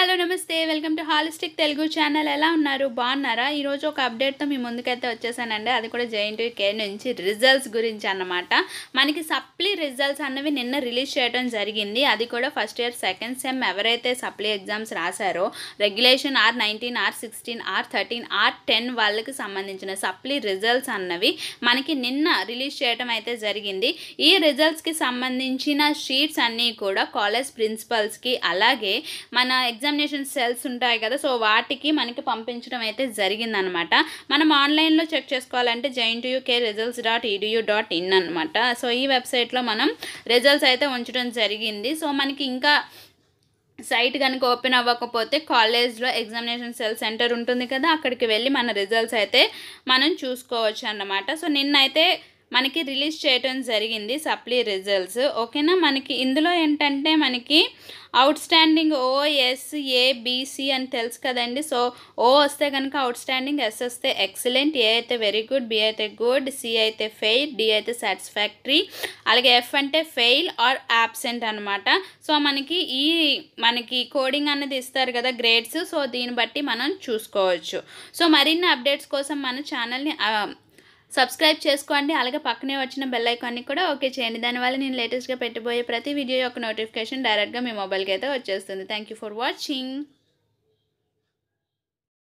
hello నమస్తే welcome to holistic Telugu channel ఎలా ఉన్నారు బాగున్నారా ఈరోజు ఒక అప్డేట్తో మీ ముందుకైతే వచ్చేసానండి అది కూడా జైంట్ కేర్ నుంచి రిజల్ట్స్ గురించి అన్నమాట మనకి సప్లీ రిజల్ట్స్ అన్నవి నిన్న రిలీజ్ చేయడం జరిగింది అది కూడా ఫస్ట్ ఇయర్ సెకండ్ సెమ్ ఎవరైతే సప్లీ ఎగ్జామ్స్ రాశారో regulation R nineteen R sixteen R thirteen R ten వాళ్ళకి సంబంధించిన సప్లీ రిజల్ట్స్ అన్నవి మనకి నిన్న రిలీజ్ చేయడం అయితే జరిగింది ఈ రిజల్ట్స్కి సంబంధించిన షీట్స్ అన్నీ కూడా కాలేజ్ ప్రిన్సిపల్స్కి అలాగే మన ఎగ్జామ్ ఎగ్జామినేషన్ సెల్స్ ఉంటాయి కదా సో వాటికి మనకి పంపించడం అయితే జరిగిందనమాట మనం ఆన్లైన్లో చెక్ చేసుకోవాలంటే UK results dot EDU dot in అనమాట సో ఈ వెబ్సైట్లో మనం రిజల్ట్స్ అయితే ఉంచడం జరిగింది సో మనకి ఇంకా సైట్ కనుక ఓపెన్ అవ్వకపోతే కాలేజ్లో ఎగ్జామినేషన్ సెల్ సెంటర్ ఉంటుంది కదా అక్కడికి వెళ్ళి మన రిజల్ట్స్ అయితే మనం చూసుకోవచ్చు అన్నమాట సో నిన్నైతే మనకి రిలీజ్ చేయటం జరిగింది సప్లీ రిజల్ట్స్ ఓకేనా మనకి ఇందులో ఏంటంటే మనకి అవుట్ స్టాండింగ్ ఓఎస్ ఏబిసి అని తెలుసు కదండి సో ఓ వస్తే కనుక అవుట్ స్టాండింగ్ ఎస్ వస్తే ఎక్సలెంట్ ఏ అయితే వెరీ గుడ్ బి అయితే గుడ్ సి అయితే ఫెయిల్ డి అయితే సాటిస్ఫాక్టరీ అలాగే ఎఫ్ అంటే ఫెయిల్ ఆర్ యాబ్సెంట్ అనమాట సో మనకి ఈ మనకి కోడింగ్ అనేది ఇస్తారు కదా గ్రేడ్స్ సో దీన్ని బట్టి మనం చూసుకోవచ్చు సో మరిన్ని అప్డేట్స్ కోసం మన ఛానల్ని సబ్స్క్రైబ్ చేసుకోండి అలాగే పక్కనే వచ్చిన బెల్ ఐకాన్ని కూడా ఓకే చేయండి దానివల్ల నేను లేటెస్ట్గా పెట్టబోయే ప్రతి వీడియో యొక్క నోటిఫికేషన్ డైరెక్ట్గా మీ మొబైల్కి అయితే వచ్చేస్తుంది థ్యాంక్ ఫర్ వాచింగ్